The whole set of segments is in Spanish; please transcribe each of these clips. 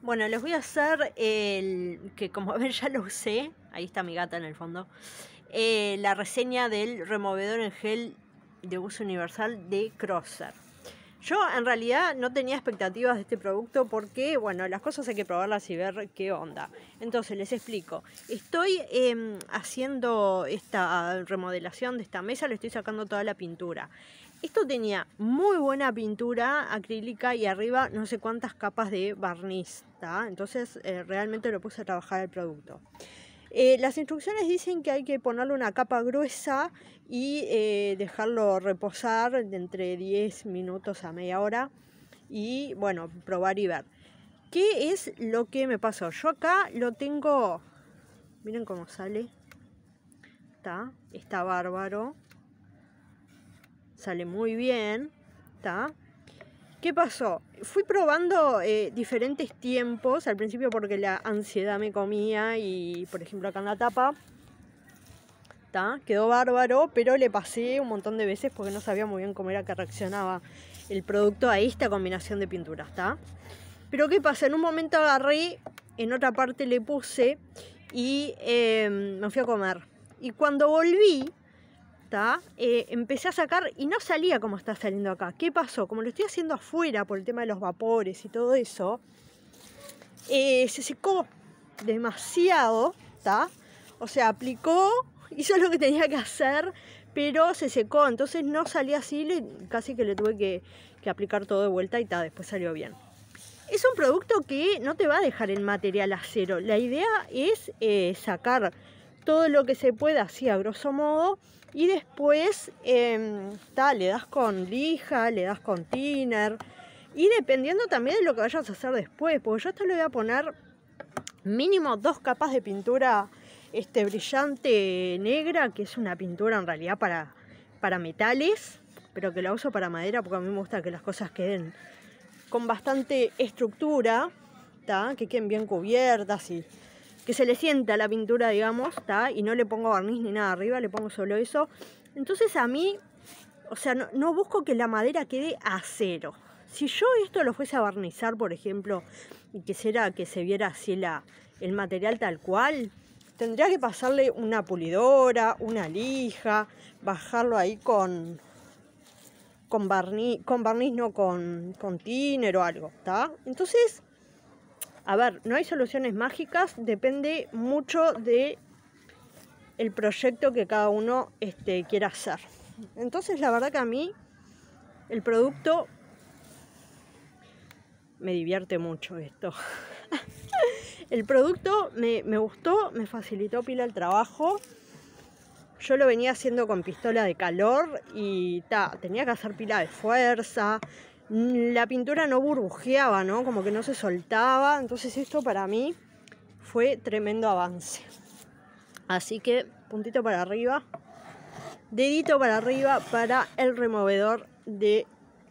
Bueno, les voy a hacer el que como ven ya lo usé, ahí está mi gata en el fondo, eh, la reseña del removedor en gel de uso universal de Crosser. Yo en realidad no tenía expectativas de este producto porque, bueno, las cosas hay que probarlas y ver qué onda. Entonces les explico. Estoy em, haciendo esta remodelación de esta mesa, le estoy sacando toda la pintura. Esto tenía muy buena pintura acrílica y arriba no sé cuántas capas de barniz, ¿está? Entonces eh, realmente lo puse a trabajar el producto. Eh, las instrucciones dicen que hay que ponerle una capa gruesa y eh, dejarlo reposar de entre 10 minutos a media hora y bueno, probar y ver. ¿Qué es lo que me pasó? Yo acá lo tengo, miren cómo sale, está, está bárbaro, sale muy bien, está. ¿Qué pasó? Fui probando eh, diferentes tiempos, al principio porque la ansiedad me comía y por ejemplo acá en la tapa, está quedó bárbaro, pero le pasé un montón de veces porque no sabía muy bien cómo era que reaccionaba el producto a esta combinación de pinturas, ¿está? Pero ¿qué pasa? En un momento agarré, en otra parte le puse y em, me fui a comer. Y cuando volví, eh, empecé a sacar y no salía como está saliendo acá. ¿Qué pasó? Como lo estoy haciendo afuera por el tema de los vapores y todo eso, eh, se secó demasiado, ¿está? O sea, aplicó, hizo lo que tenía que hacer, pero se secó, entonces no salía así, casi que le tuve que, aplicar todo de vuelta y ta, después salió bien. Es un producto que no te va a dejar el material a cero, la idea es eh, sacar todo lo que se pueda así a grosso modo y después em, le das con lija, le das con thinner y dependiendo también de lo que vayas a hacer después, porque yo esto le voy a poner mínimo dos capas de pintura este, brillante negra, que es una pintura en realidad para, para metales, pero que la uso para madera porque a mí me gusta que las cosas queden con bastante estructura, que queden bien cubiertas y que se le sienta la pintura, digamos, está y no le pongo barniz ni nada arriba, le pongo solo eso. Entonces a mí, o sea, no, busco que la madera quede a cero. Si yo esto lo fuese a barnizar, por ejemplo, y quisiera que se viera así la, el material tal cual, tendría que pasarle una pulidora, una lija, bajarlo ahí con, con barniz, con barniz no, con, con tiner o algo, ¿está? Entonces, a ver, no hay soluciones mágicas, depende mucho de el proyecto que cada uno este, quiera hacer. Entonces, la verdad que a mí el producto me divierte mucho esto. el producto me, gustó, me facilitó pila el trabajo. Yo lo venía haciendo con pistola de calor y tenía que hacer pila de fuerza Mm, la pintura no burbujeaba, ¿no? Como que no se soltaba. Entonces esto para mí fue tremendo avance. Así que puntito para arriba, dedito para arriba para el removedor de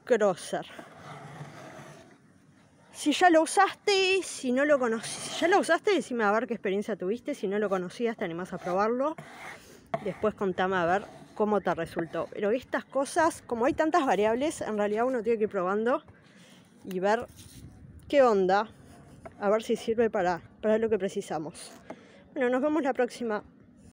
Crosser. Si ya lo usaste, si no lo conocí, si ya lo usaste, decime a ver qué experiencia tuviste. Si no lo conocías, te animás a probarlo. Después contame a ver cómo te resultó. Pero estas cosas, como hay tantas variables, en realidad uno tiene que ir probando y ver qué onda, a ver si sirve para, para lo que precisamos. Bueno, nos vemos la próxima.